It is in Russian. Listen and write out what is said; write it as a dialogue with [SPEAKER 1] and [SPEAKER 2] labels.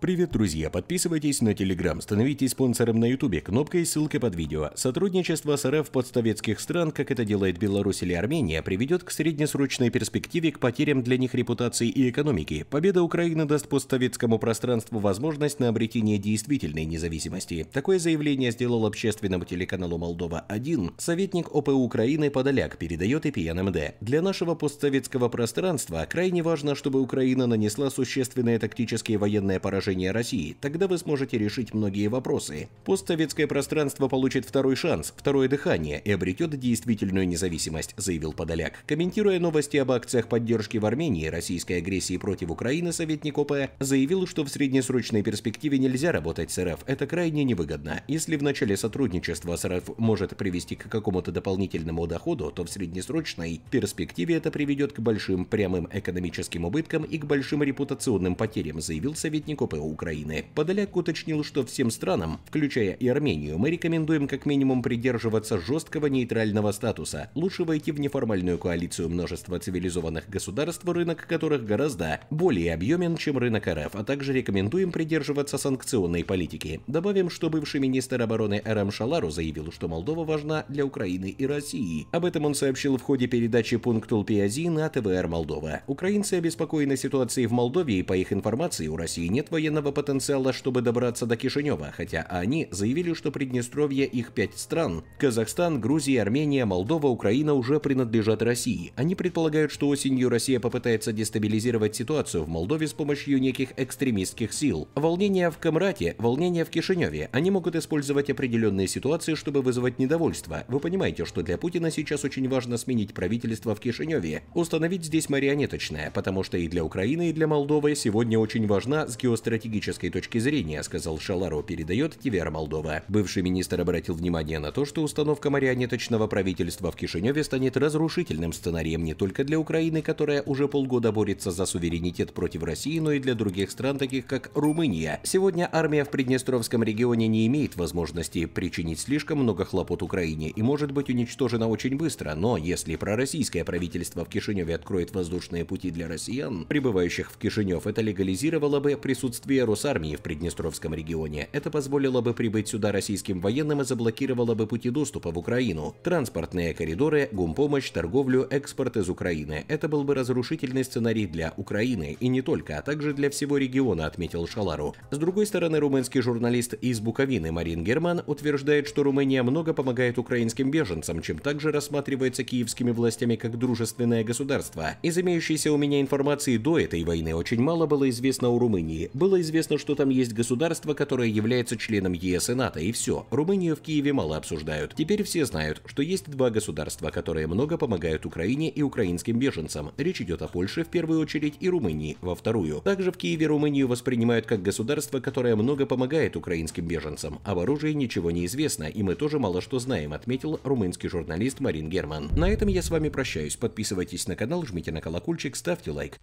[SPEAKER 1] Привет, друзья! Подписывайтесь на Телеграм, становитесь спонсором на Ютубе, кнопка и ссылка под видео. Сотрудничество с РФ подсоветских стран, как это делает Беларусь или Армения, приведет к среднесрочной перспективе к потерям для них репутации и экономики. Победа Украины даст постсоветскому пространству возможность на обретение действительной независимости. Такое заявление сделал общественному телеканалу «Молдова-1» советник ОПУ Украины Подоляк, передает и МД. Для нашего постсоветского пространства крайне важно, чтобы Украина нанесла существенное тактические военное поражение отношения России. Тогда вы сможете решить многие вопросы. Постсоветское пространство получит второй шанс, второе дыхание и обретет действительную независимость, заявил Подоляк. Комментируя новости об акциях поддержки в Армении российской агрессии против Украины, советник ОПЭ заявил, что в среднесрочной перспективе нельзя работать с РФ, это крайне невыгодно. Если в начале сотрудничества с РФ может привести к какому-то дополнительному доходу, то в среднесрочной перспективе это приведет к большим прямым экономическим убыткам и к большим репутационным потерям, заявил советник ОПЭ ВВП Украины, Подоляк уточнил, что всем странам, включая и Армению, мы рекомендуем как минимум придерживаться жесткого нейтрального статуса, лучше войти в неформальную коалицию множества цивилизованных государств, рынок которых гораздо более объемен, чем рынок РФ, а также рекомендуем придерживаться санкционной политики. Добавим, что бывший министр обороны Арам Шалару заявил, что Молдова важна для Украины и России. Об этом он сообщил в ходе передачи «Пункт Улпиази» на ТВР Молдова. Украинцы обеспокоены ситуацией в Молдове и, по их информации, у России нет военных военного потенциала, чтобы добраться до Кишинева, хотя они заявили, что Приднестровье их пять стран – Казахстан, Грузия, Армения, Молдова, Украина – уже принадлежат России. Они предполагают, что осенью Россия попытается дестабилизировать ситуацию в Молдове с помощью неких экстремистских сил. Волнение в Камрате, волнение в Кишиневе – они могут использовать определенные ситуации, чтобы вызывать недовольство. Вы понимаете, что для Путина сейчас очень важно сменить правительство в Кишиневе, установить здесь марионеточное, потому что и для Украины, и для Молдовы сегодня очень важна с геостратегической стратегической точки зрения, сказал Шаларо, передает Тивер Молдова. Бывший министр обратил внимание на то, что установка марионеточного правительства в Кишиневе станет разрушительным сценарием не только для Украины, которая уже полгода борется за суверенитет против России, но и для других стран, таких как Румыния. Сегодня армия в Приднестровском регионе не имеет возможности причинить слишком много хлопот Украине и может быть уничтожена очень быстро, но если пророссийское правительство в Кишиневе откроет воздушные пути для россиян, прибывающих в Кишинев, это легализировало бы присутствие действия Росармии в Приднестровском регионе. Это позволило бы прибыть сюда российским военным и заблокировало бы пути доступа в Украину, транспортные коридоры, гумпомощь, торговлю, экспорт из Украины. Это был бы разрушительный сценарий для Украины и не только, а также для всего региона, отметил Шалару. С другой стороны, румынский журналист из Буковины Марин Герман утверждает, что Румыния много помогает украинским беженцам, чем также рассматривается киевскими властями как дружественное государство. Из имеющейся у меня информации до этой войны очень мало было известно о Румынии. Было известно, что там есть государство, которое является членом ЕС и НАТО, и все. Румынию в Киеве мало обсуждают. Теперь все знают, что есть два государства, которые много помогают Украине и украинским беженцам. Речь идет о Польше в первую очередь и Румынии во вторую. Также в Киеве Румынию воспринимают как государство, которое много помогает украинским беженцам. Об оружии ничего не известно, и мы тоже мало что знаем, отметил румынский журналист Марин Герман. На этом я с вами прощаюсь. Подписывайтесь на канал, жмите на колокольчик, ставьте лайк.